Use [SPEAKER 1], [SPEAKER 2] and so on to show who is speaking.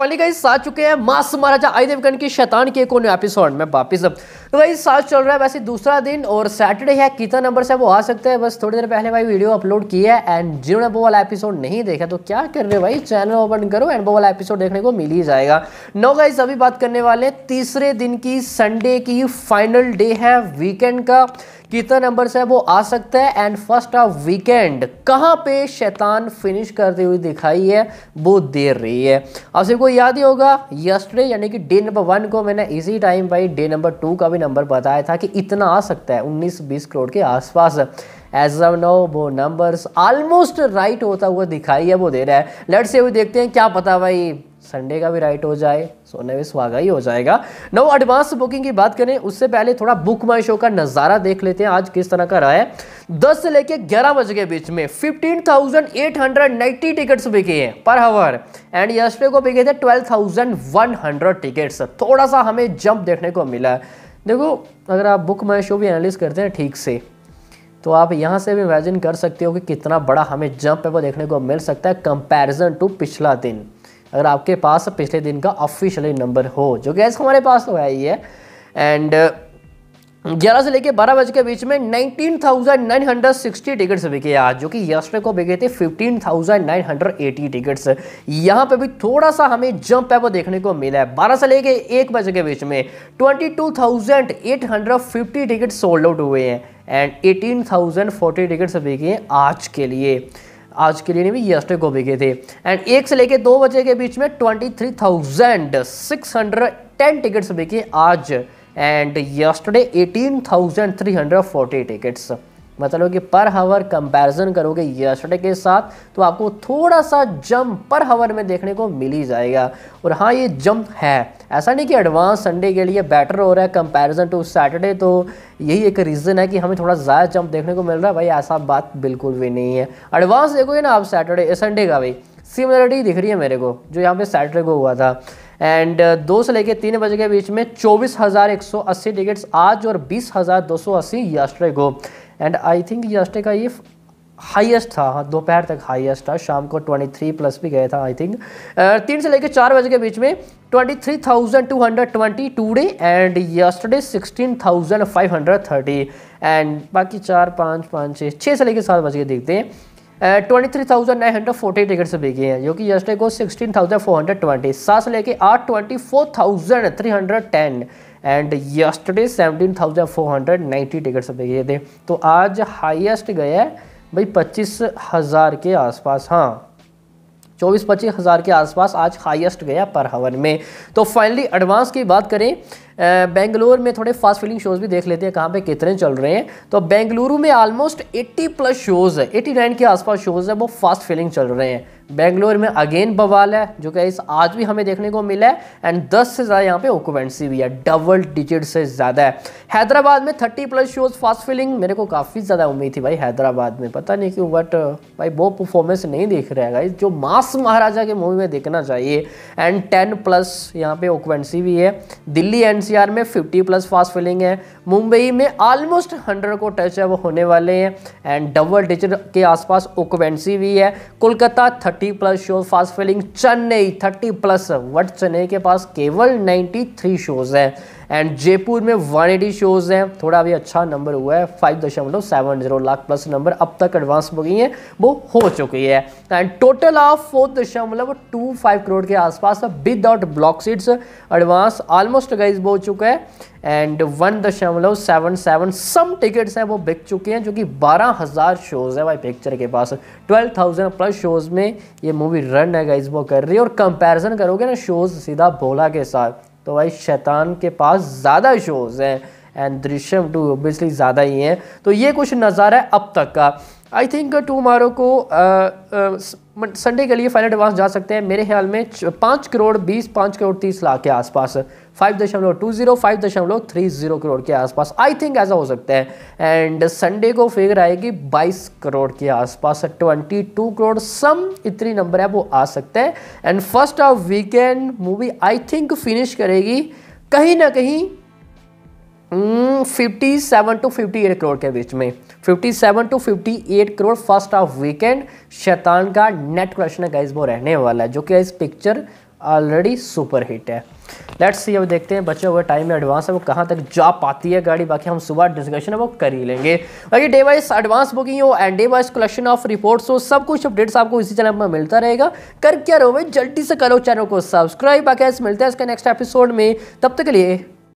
[SPEAKER 1] पहले गाइस आ चुके हैं मास महाराजा आई देवगन की शैतान के एक एपिसोड में वापिस अब तो भाई साल चल रहा है वैसे दूसरा दिन और सैटरडे है कितना नंबर से वो आ सकते हैं बस थोड़ी देर पहले भाई वीडियो अपलोड किया है एंड जिन्होंने वो वाला एपिसोड नहीं देखा तो क्या कर रहे भाई चैनल ओपन करो एंड वो वाला एपिसोड देखने को मिल ही जाएगा नो गाइज अभी बात करने वाले हैं तीसरे दिन की संडे की फाइनल डे है वीकेंड का कितना नंबर से वो आ सकता है एंड फर्स्ट ऑफ वीकेंड कहाँ पे शैतान फिनिश करते हुए दिखाई है वो देर रही है अब सबको याद ही होगा यस्टरडे यानी कि डे नंबर वन को मैंने इसी टाइम भाई डे नंबर टू का भी नंबर बताया था कि इतना आ सकता है 19-20 करोड़ के आसपास एज अ नो वो नंबर्स ऑलमोस्ट राइट होता हुआ दिखाई है वो दे रहा है लेट से भी देखते हैं क्या पता भाई संडे का भी राइट हो जाए सोने में स्वागत ही हो जाएगा नो एडवांस बुकिंग की बात करें उससे पहले थोड़ा बुक माई शो का नज़ारा देख लेते हैं आज किस तरह का रहा है दस से लेके ग्यारह बजे के बीच में fifteen thousand eight hundred ninety tickets बिके हैं पर हावर एंड यस्टे को बिके थे twelve thousand one hundred tickets थोड़ा सा हमें जंप देखने को मिला है देखो अगर आप बुक माई शो भी एनालिस करते हैं ठीक से तो आप यहाँ से भी इमेजिन कर सकते हो कि कितना बड़ा हमें जंप है वो देखने को मिल सकता है कंपैरिजन टू पिछला दिन अगर आपके पास पिछले दिन का ऑफिशियली नंबर हो जो गैस हमारे पास तो है ही है एंड ग्यारह से लेकर बारह बजे के बीच में 19,960 टिकट्स बिके आज जो कि यस्टर को बिके थे 15,980 टिकट्स यहां पे भी थोड़ा सा हमें जंप है वो देखने को मिला है बारह से लेके एक बजे के बीच में 22,850 टिकट्स सोल्ड आउट हुए हैं एंड 18,040 टिकट्स बिके हैं आज के लिए आज के लिए भी यस्टर को बिके थे एंड एक से लेके दो बजे के बीच में 23,610 टिकट्स बिके आज थ्री हंड्रेड 18,340 टिकट्स मतलब कि पर हावर कंपैरिजन करोगे यस्टरडे के साथ तो आपको थोड़ा सा जंप पर हावर में देखने को मिल ही जाएगा और हाँ ये जंप है ऐसा नहीं कि एडवांस संडे के लिए बेटर हो रहा है कंपैरिजन टू सैटरडे तो यही एक रीज़न है कि हमें थोड़ा ज़्यादा जंप देखने को मिल रहा है भाई ऐसा बात बिल्कुल भी नहीं है एडवांस देखोगे ना आप सैटरडे संडे का भाई सिमिलरिटी दिख रही है मेरे को जो यहाँ पे सैटरडे को हुआ था एंड uh, दो से लेकर तीन बजे के बीच में चौबीस हज़ार एक सौ अस्सी टिकट्स आज और बीस हज़ार दो सौ अस्सी यास्ट्रे को एंड आई थिंक यास्ट्रे का ये हाईएस्ट था हाँ दोपहर तक हाईएस्ट था शाम को 23 प्लस भी गया था आई थिंक तीन से लेकर चार बजे के बीच में 23,220 टुडे एंड यस्टरडे 16,530 एंड बाकी चार पाँच पाँच छः छः से लेकर सात बजे के देखते हैं twenty three thousand nine hundred forty tickets बिके हैं जो कि यस्टे को sixteen thousand four hundred twenty लेके आठ twenty four thousand three hundred ten and yesterday 17,490 thousand four hundred tickets बिके थे तो आज हाईएस्ट गया है भाई पच्चीस हज़ार के आसपास हाँ चौबीस पच्चीस हज़ार के आसपास आज हाईएस्ट गया पर हवन में तो फाइनली एडवांस की बात करें बेंगलोर में थोड़े फास्ट फिलिंग शोज़ भी देख लेते हैं कहाँ पे कितने चल रहे हैं तो बेंगलुरु में ऑलमोस्ट 80 प्लस शोज़ है 89 के आसपास शोज़ है वो फास्ट फिलिंग चल रहे हैं बेंगलोर में अगेन बवाल है जो कि इस आज भी हमें देखने को मिला है एंड 10 से ज़्यादा यहाँ पे ओकुपेंसी भी है डबल डिजिट से ज़्यादा है हैदराबाद में 30 प्लस शोज फास्ट फिलिंग मेरे को काफ़ी ज़्यादा उम्मीद थी भाई हैदराबाद में पता नहीं क्यों बट uh, भाई वो परफॉर्मेंस नहीं दिख रहा है गाइज जो मास महाराजा के मूवी में देखना चाहिए एंड टेन प्लस यहाँ पे ओकुपेंसी भी है दिल्ली एन में फिफ्टी प्लस फास्ट फिलिंग है मुंबई में ऑलमोस्ट हंड्रेड को टच है वो होने वाले हैं एंड डबल डिजिट के आसपास ओकुपेंसी भी है Kolkata thirty plus shows fast filling Chennai thirty plus what Chennai के पास केवल नाइन्टी थ्री शोज हैं एंड जयपुर में एटी शोज़ हैं थोड़ा अभी अच्छा नंबर हुआ है फाइव दशमलव seven zero lakh plus number अब तक एडवांस हो गई वो हो चुकी है एंड टोटल ऑफ फोर दशमलव टू फाइव करोड़ के आसपास without block seats advance almost guys हो चुका है एंड वन दशमलव सेवन सेवन सम टिकट्स हैं वो बिक चुके हैं जो कि बारह हज़ार शोज़ हैं भाई पिक्चर के पास ट्वेल्व थाउजेंड प्लस शोज़ में ये मूवी रन है गाइज वो कर रही है और कंपैरिजन करोगे ना शोज़ सीधा भोला के साथ तो भाई शैतान के पास ज़्यादा शोज़ हैं एंड दृश्यम टू तो ओबियसली ज़्यादा ही हैं तो ये कुछ नज़ारा है अब तक का आई थिंक टू को uh, uh, संडे के लिए फाइनल एडवांस जा सकते हैं मेरे ख्याल में पाँच करोड़ बीस पाँच करोड़ तीस लाख के आसपास फाइव दशमलव टू जीरो फाइव दशमलव थ्री जीरो करोड़ के आसपास आई थिंक ऐसा हो सकता है एंड संडे को फिगर आएगी बाईस करोड़ के आसपास ट्वेंटी टू करोड़ सम इतनी नंबर है वो आ सकते हैं and first of weekend movie I think finish करेगी कहीं ना कहीं fifty seven to fifty eight crore के बीच में fifty seven to fifty eight crore first of weekend Shaitaan का नेट कलेक्शन गाइस वो रहने वाला है जो कि इस पिक्चर ऑलरेडी सुपर हिट है लेट्स सी अब देखते हैं बचे हुए टाइम में एडवांस है वो कहाँ तक जा पाती है गाड़ी बाकी हम सुबह डिस्कशन है वो कर ही लेंगे बाकी डे वाइज एडवांस बुकिंग हो and day wise collection of reports हो सब कुछ अपडेट्स आपको इसी चैनल पर मिलता रहेगा कर क्या रहो भाई जल्दी से करो चैनल को सब्सक्राइब बाकी मिलते हैं इसके नेक्स्ट एपिसोड में तब तक के लिए